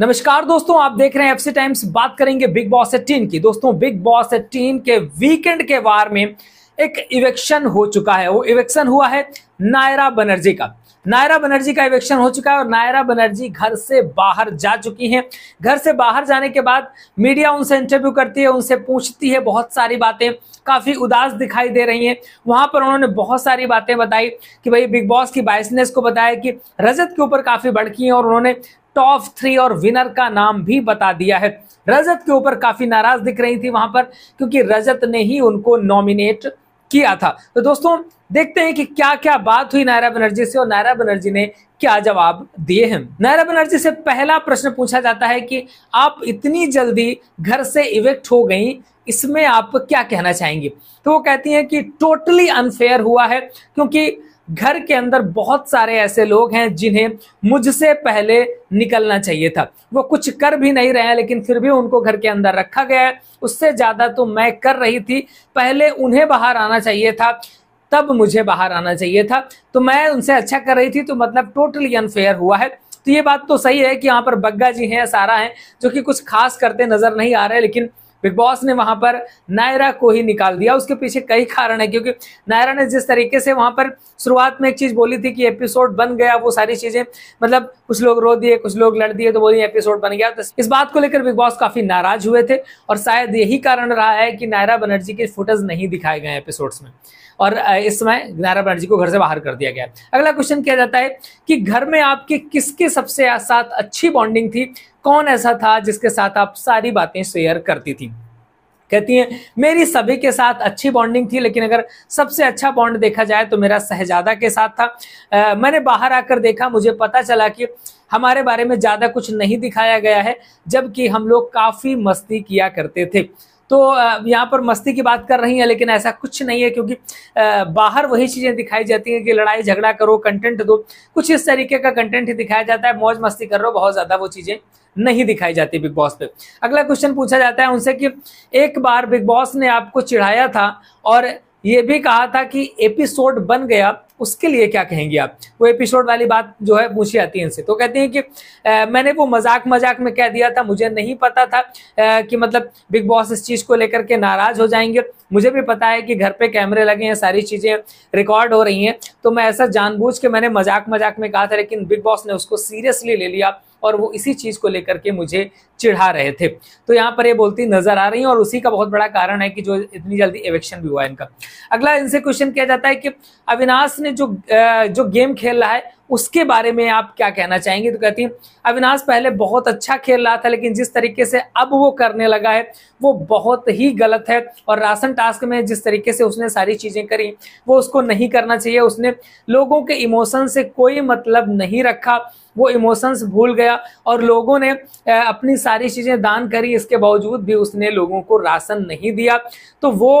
नमस्कार दोस्तों आप देख रहे हैं एफसी टाइम्स बात करेंगे बिग बॉस एटीन की दोस्तों बिग बॉस एटीन के वीकेंड के वार में एक इवेक्शन हो चुका है वो इवेक्शन हुआ है नायरा बनर्जी का नायरा बनर्जी का इवेक्शन हो चुका है और नायरा बनर्जी घर से बाहर जा चुकी हैं घर से बाहर जाने के बाद मीडिया उनसे इंटरव्यू करती है उनसे पूछती है बहुत सारी बातें काफ़ी उदास दिखाई दे रही हैं वहां पर उन्होंने बहुत सारी बातें बताई कि भाई बिग बॉस की बाइसनेस को बताया कि रजत के ऊपर काफ़ी भड़की है और उन्होंने टॉप थ्री और विनर का नाम भी बता दिया है रजत के ऊपर काफी नाराज दिख रही थी वहां पर क्योंकि रजत ने ही उनको नॉमिनेट किया था तो दोस्तों देखते हैं कि क्या क्या बात हुई नायरा बनर्जी से और नायरा बनर्जी ने क्या जवाब दिए हैं नायरा बनर्जी से पहला प्रश्न पूछा जाता है कि आप इतनी जल्दी घर से इवेक्ट हो गई इसमें आप क्या कहना चाहेंगे तो वो कहती हैं कि टोटली अनफेयर हुआ है क्योंकि घर के अंदर बहुत सारे ऐसे लोग हैं जिन्हें मुझसे पहले निकलना चाहिए था वो कुछ कर भी नहीं रहे हैं लेकिन फिर भी उनको घर के अंदर रखा गया है उससे ज़्यादा तो मैं कर रही थी पहले उन्हें बाहर आना चाहिए था तब मुझे बाहर आना चाहिए था तो मैं उनसे अच्छा कर रही थी तो मतलब टोटली अनफेयर हुआ है तो ये बात तो सही है कि यहाँ पर बग्गा जी हैं सारा हैं जो कि कुछ खास करते नजर नहीं आ रहे लेकिन बिग बॉस ने वहां पर नायरा को ही निकाल दिया उसके पीछे कई कारण है क्योंकि नायरा ने जिस तरीके से वहां पर शुरुआत में एक चीज बोली थी कि एपिसोड बन गया वो सारी चीजें मतलब कुछ लोग रो दिए कुछ लोग लड़ दिए तो बोली एपिसोड बन गया तो इस बात को लेकर बिग बॉस काफी नाराज हुए थे और शायद यही कारण रहा है कि नायरा बनर्जी के फुटेज नहीं दिखाए गए एपिसोड में और इस समय नायरा बनर्जी को घर से बाहर कर दिया गया अगला क्वेश्चन किया जाता है कि घर में आपकी किसके सबसे साथ अच्छी बॉन्डिंग थी कौन ऐसा था जिसके साथ आप सारी बातें शेयर करती थी कहती हैं मेरी सभी के साथ अच्छी बॉन्डिंग थी लेकिन अगर सबसे अच्छा बॉन्ड देखा जाए तो मेरा सहजादा के साथ था आ, मैंने बाहर आकर देखा मुझे पता चला कि हमारे बारे में ज़्यादा कुछ नहीं दिखाया गया है जबकि हम लोग काफ़ी मस्ती किया करते थे तो यहाँ पर मस्ती की बात कर रही हैं लेकिन ऐसा कुछ नहीं है क्योंकि बाहर वही चीज़ें दिखाई जाती हैं कि लड़ाई झगड़ा करो कंटेंट दो कुछ इस तरीके का कंटेंट ही दिखाया जाता है मौज मस्ती कर रहे हो बहुत ज़्यादा वो चीज़ें नहीं दिखाई जाती बिग बॉस पे अगला क्वेश्चन पूछा जाता है उनसे कि एक बार बिग बॉस ने आपको चिढ़ाया था और ये भी कहा था कि एपिसोड बन गया उसके लिए क्या कहेंगे आप वो एपिसोड वाली बात जो है पूछी जाती है इनसे तो कहते हैं कि आ, मैंने वो मजाक मजाक में कह दिया था मुझे नहीं पता था आ, कि मतलब बिग बॉस इस चीज़ को लेकर के नाराज हो जाएंगे मुझे भी पता है कि घर पे कैमरे लगे हैं सारी चीज़ें रिकॉर्ड हो रही हैं तो मैं ऐसा जानबूझ के मैंने मजाक मजाक में कहा था लेकिन बिग बॉस ने उसको सीरियसली ले लिया और वो इसी चीज़ को लेकर के मुझे चिढ़ा रहे थे तो यहाँ पर ये बोलती नजर आ रही है और उसी का बहुत बड़ा कारण है कि जो इतनी जल्दी एवेक्शन भी हुआ इनका अगला इनसे क्वेश्चन किया जाता है कि अविनाश ने जो जो गेम खेल रहा है उसके बारे में आप क्या कहना चाहेंगे तो कहती हैं अविनाश पहले बहुत अच्छा खेल रहा था लेकिन जिस तरीके से अब वो करने लगा है वो बहुत ही गलत है और राशन टास्क में जिस तरीके से उसने सारी चीज़ें करी वो उसको नहीं करना चाहिए उसने लोगों के इमोशन से कोई मतलब नहीं रखा वो इमोशंस भूल गया और लोगों ने अपनी सारी चीज़ें दान करी इसके बावजूद भी उसने लोगों को राशन नहीं दिया तो वो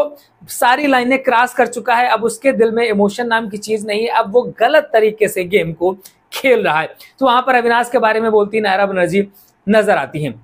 सारी लाइनें क्रॉस कर चुका है अब उसके दिल में इमोशन नाम की चीज नहीं है अब वो गलत तरीके से गेम को खेल रहा है तो वहां पर अविनाश के बारे में बोलती नायरा बनर्जी नजर आती हैं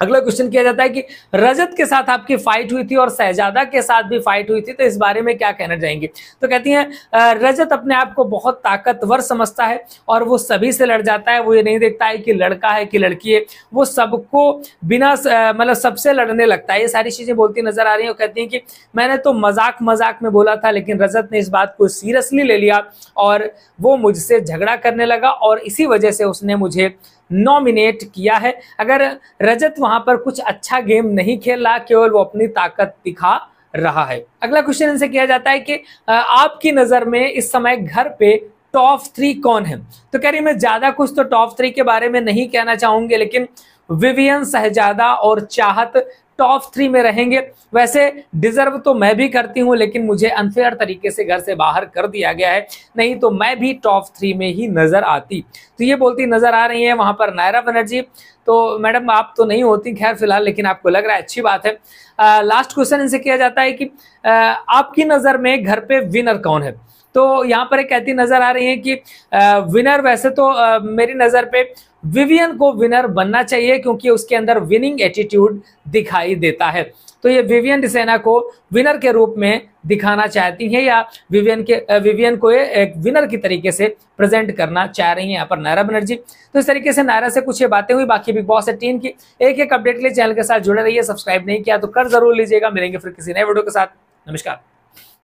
अगला क्वेश्चन किया जाता है कि रजत के साथ आपकी फाइट हुई थी और सहजादा के साथ भी फाइट हुई थी तो इस बारे में क्या कहना चाहेंगे तो कहती हैं रजत अपने आप को बहुत ताकतवर समझता है और वो सभी से लड़ जाता है वो ये नहीं देखता है कि लड़का है कि लड़की है वो सबको बिना मतलब सबसे लड़ने लगता है ये सारी चीजें बोलती नजर आ रही है और कहती हैं कि मैंने तो मजाक मजाक में बोला था लेकिन रजत ने इस बात को सीरियसली ले लिया और वो मुझसे झगड़ा करने लगा और इसी वजह से उसने मुझे नॉमिनेट किया है अगर रजत वहां पर कुछ अच्छा गेम नहीं खेल रहा केवल वो अपनी ताकत दिखा रहा है अगला क्वेश्चन इनसे किया जाता है कि आपकी नजर में इस समय घर पे टॉप थ्री कौन है तो कह रही मैं ज्यादा कुछ तो टॉप थ्री के बारे में नहीं कहना चाहूंगी लेकिन विवियन सहजादा और चाहत टॉप थ्री में रहेंगे वैसे डिजर्व तो मैं भी करती हूं लेकिन मुझे अनफेयर तरीके से घर से बाहर कर दिया गया है नहीं तो मैं भी टॉप थ्री में ही नजर आती तो ये बोलती नजर आ रही है वहां पर नायरा बनर्जी तो मैडम आप तो नहीं होती खैर फिलहाल लेकिन आपको लग रहा है अच्छी बात है आ, लास्ट क्वेश्चन इनसे किया जाता है कि आ, आपकी नजर में घर पे विनर कौन है तो यहाँ पर एक कहती नजर आ रही है कि आ, विनर वैसे तो आ, मेरी नजर पे विवियन को विनर बनना चाहिए क्योंकि उसके अंदर विनिंग एटीट्यूड दिखाई देता है तो ये विवियन डिसेना को विनर के रूप में दिखाना चाहती हैं या विवियन के विवियन को ये एक विनर की तरीके से प्रेजेंट करना चाह रही हैं यहाँ पर नायरा बनर्जी तो इस तरीके से नायरा से कुछ ये बातें हुई बाकी बिग बॉस टीम की एक एक अपडेट के लिए चैनल के साथ जुड़े रहिए सब्सक्राइब नहीं किया तो कर जरूर लीजिएगा मिलेंगे फिर किसी नए वीडियो के साथ नमस्कार